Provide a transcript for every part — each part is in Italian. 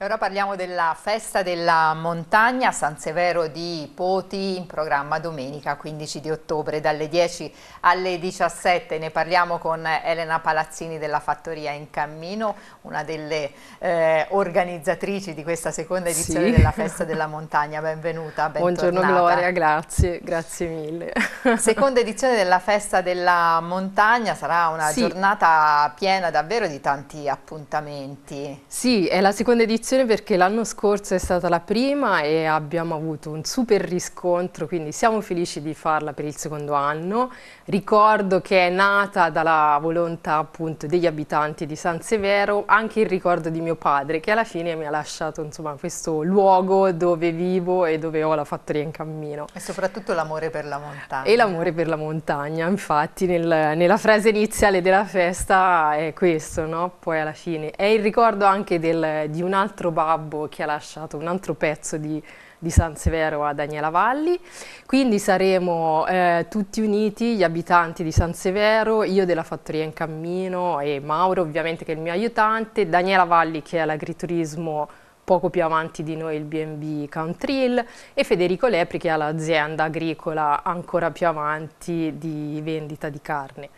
Ora parliamo della festa della montagna San Severo di Poti in programma domenica 15 di ottobre dalle 10 alle 17. Ne parliamo con Elena Palazzini della Fattoria in Cammino, una delle eh, organizzatrici di questa seconda edizione sì. della festa della montagna. Benvenuta, bentornata. Buongiorno Gloria, grazie, grazie mille. Seconda edizione della festa della montagna, sarà una sì. giornata piena davvero di tanti appuntamenti. Sì, è la seconda edizione edizione perché l'anno scorso è stata la prima e abbiamo avuto un super riscontro, quindi siamo felici di farla per il secondo anno. Ricordo che è nata dalla volontà appunto degli abitanti di San Severo, anche il ricordo di mio padre che alla fine mi ha lasciato insomma questo luogo dove vivo e dove ho la fattoria in cammino. E soprattutto l'amore per la montagna. E l'amore per la montagna, infatti nel, nella frase iniziale della festa è questo, no? Poi alla fine è il ricordo anche del, di un'altra altro babbo che ha lasciato un altro pezzo di, di San Severo a Daniela Valli, quindi saremo eh, tutti uniti, gli abitanti di San Severo, io della Fattoria in Cammino e Mauro ovviamente che è il mio aiutante, Daniela Valli che è l'agriturismo poco più avanti di noi il B&B Countryl e Federico Lepri che ha l'azienda agricola ancora più avanti di vendita di carne.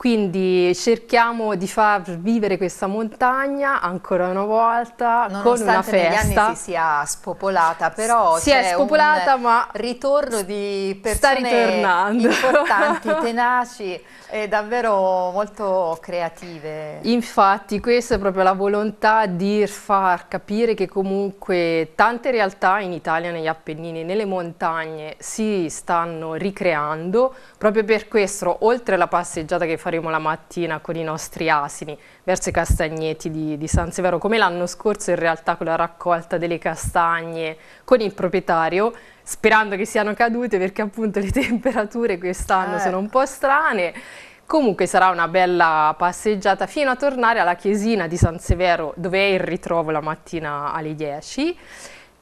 Quindi cerchiamo di far vivere questa montagna ancora una volta Nonostante con una festa. negli anni si sia spopolata, però si è spopolata, ma ritorno di persone importanti, tenaci e davvero molto creative. Infatti, questa è proprio la volontà di far capire che comunque tante realtà in Italia, negli Appennini, nelle montagne si stanno ricreando, proprio per questo, oltre alla passeggiata che facciamo faremo la mattina con i nostri asini verso i castagneti di, di San Severo, come l'anno scorso in realtà con la raccolta delle castagne con il proprietario, sperando che siano cadute perché appunto le temperature quest'anno eh. sono un certo. po' strane. Comunque sarà una bella passeggiata fino a tornare alla chiesina di San Severo dove è il ritrovo la mattina alle 10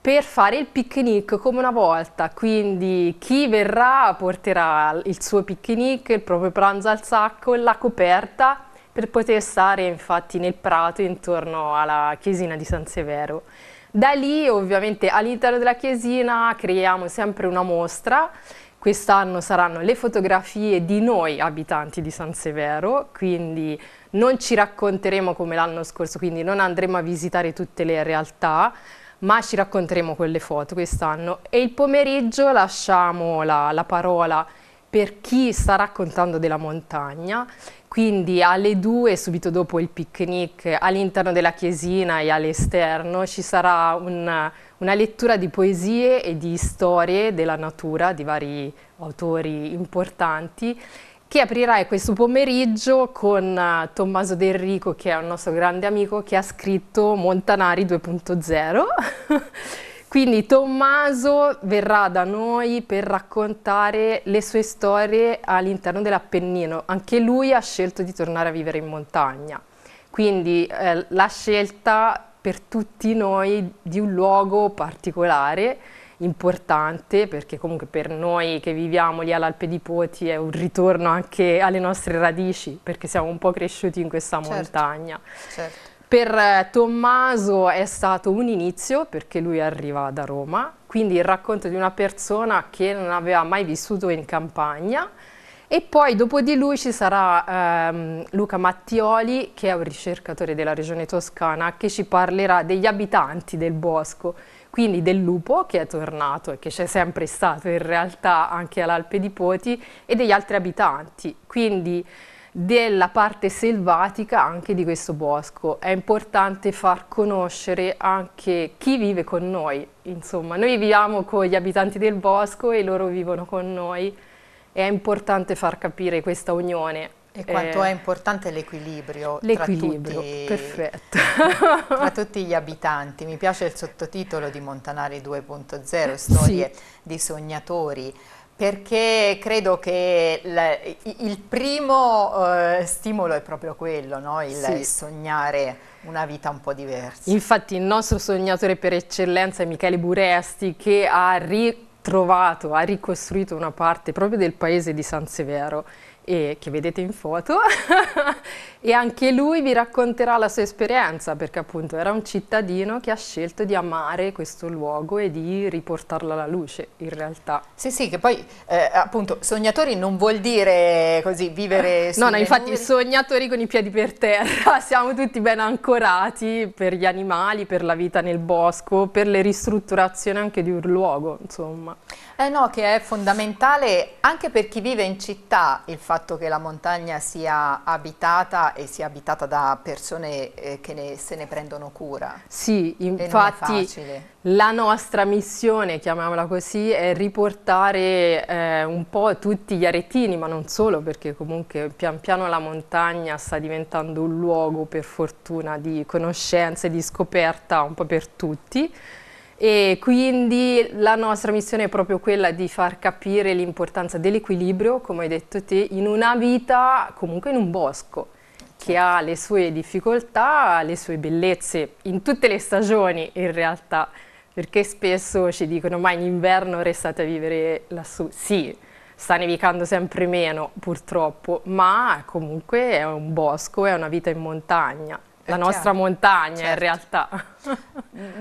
per fare il picnic come una volta, quindi chi verrà porterà il suo picnic, il proprio pranzo al sacco e la coperta per poter stare infatti nel prato intorno alla chiesina di San Severo. Da lì ovviamente all'interno della chiesina creiamo sempre una mostra Quest'anno saranno le fotografie di noi abitanti di San Severo, quindi non ci racconteremo come l'anno scorso, quindi non andremo a visitare tutte le realtà, ma ci racconteremo quelle foto quest'anno. E il pomeriggio lasciamo la, la parola per chi sta raccontando della montagna, quindi alle 2, subito dopo il picnic, all'interno della chiesina e all'esterno ci sarà una, una, lettura di poesie e di storie della natura di vari autori importanti che aprirai questo pomeriggio con eh, Tommaso Del Rico, che è un nostro grande amico, che ha scritto Montanari 2.0. Quindi Tommaso verrà da noi per raccontare le sue storie all'interno dell'Appennino. Anche lui ha scelto di tornare a vivere in montagna. Quindi eh, la scelta per tutti noi di un luogo particolare importante perché comunque per noi che viviamo lì all'Alpe di Poti è un ritorno anche alle nostre radici perché siamo un po' cresciuti in questa certo, montagna. Certo. Per eh, Tommaso è stato un inizio perché lui arriva da Roma, quindi il racconto di una persona che non aveva mai vissuto in campagna e poi dopo di lui ci sarà ehm, Luca Mattioli che è un ricercatore della regione toscana che ci parlerà degli abitanti del bosco quindi del lupo che è tornato e che c'è sempre stato in realtà anche all'Alpe di Poti e degli altri abitanti, quindi della parte selvatica anche di questo bosco. È importante far conoscere anche chi vive con noi, insomma, noi viviamo con gli abitanti del bosco e loro vivono con noi. È importante far capire questa unione e quanto eh, è importante l'equilibrio, l'equilibrio tra, tra tutti, gli abitanti. Mi piace il sottotitolo di Montanari 2.0, Storie sì. di sognatori, perché credo che il primo eh, stimolo è proprio quello, no? il sì. sognare una vita un po' diversa. Infatti il nostro sognatore per eccellenza è Michele Buresti che ha ritrovato, ha ricostruito una parte proprio del paese di San Severo e che vedete in foto e anche lui vi racconterà la sua esperienza perché appunto era un cittadino che ha scelto di amare questo luogo e di riportarlo alla luce in realtà. Sì sì che poi eh, appunto sognatori non vuol dire così vivere No no infatti nuvole. sognatori con i piedi per terra siamo tutti ben ancorati per gli animali, per la vita nel bosco, per le ristrutturazioni anche di un luogo insomma. Eh no che è fondamentale anche per chi vive in città il fatto fatto che la montagna sia abitata e sia abitata da persone eh, che ne, se ne prendono cura. Sì, infatti la nostra missione, chiamiamola così, è riportare eh, un po' tutti gli aretini, ma non solo, perché comunque pian piano la montagna sta diventando un luogo, per fortuna, di conoscenze, di scoperta un po' per tutti e quindi la nostra missione è proprio quella di far capire l'importanza dell'equilibrio, come hai detto te, in una vita, comunque in un bosco, che ha le sue difficoltà, le sue bellezze, in tutte le stagioni in realtà, perché spesso ci dicono ma in inverno restate a vivere lassù. Sì, sta nevicando sempre meno purtroppo, ma comunque è un bosco, è una vita in montagna eh, la nostra chiaro, montagna certo. in realtà.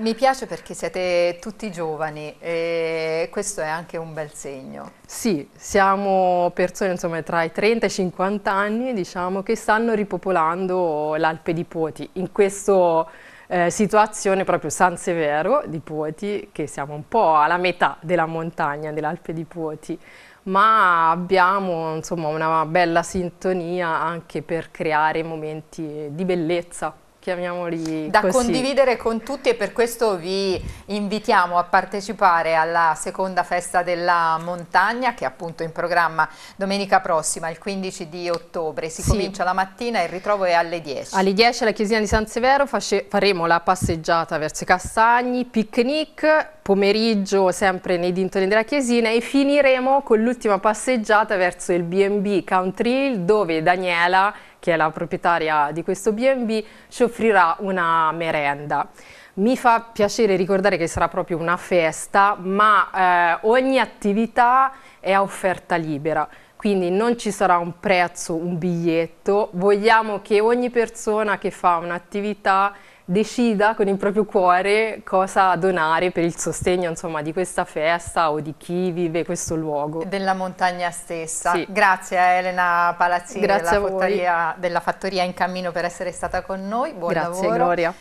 Mi piace perché siete tutti giovani e questo è anche un bel segno. Sì, siamo persone insomma, tra i 30 e i 50 anni diciamo, che stanno ripopolando l'Alpe di Poti. In questa eh, situazione proprio San Severo di Poti, che siamo un po' alla metà della montagna dell'Alpe di Poti, ma abbiamo insomma, una bella sintonia anche per creare momenti di bellezza chiamiamoli da così. condividere con tutti e per questo vi invitiamo a partecipare alla seconda festa della montagna che è appunto in programma domenica prossima il 15 di ottobre si sì. comincia la mattina il ritrovo è alle 10 alle 10 alla chiesina di San Severo faremo la passeggiata verso i Castagni picnic pomeriggio sempre nei dintorni della chiesina e finiremo con l'ultima passeggiata verso il B&B Country dove Daniela che è la proprietaria di questo B&B, ci offrirà una merenda. Mi fa piacere ricordare che sarà proprio una festa, ma eh, ogni attività è a offerta libera quindi non ci sarà un prezzo, un biglietto, vogliamo che ogni persona che fa un'attività decida con il proprio cuore cosa donare per il sostegno insomma, di questa festa o di chi vive questo luogo. Della montagna stessa. Sì. Grazie a Elena Palazzini della, della, Fattoria in Cammino per essere stata con noi. Buon Grazie, lavoro. Gloria.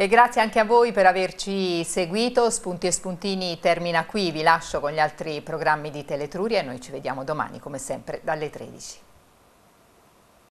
E grazie anche a voi per averci seguito. Spunti e spuntini termina qui. Vi lascio con gli altri programmi di Teletruria e noi ci vediamo domani come sempre dalle 13.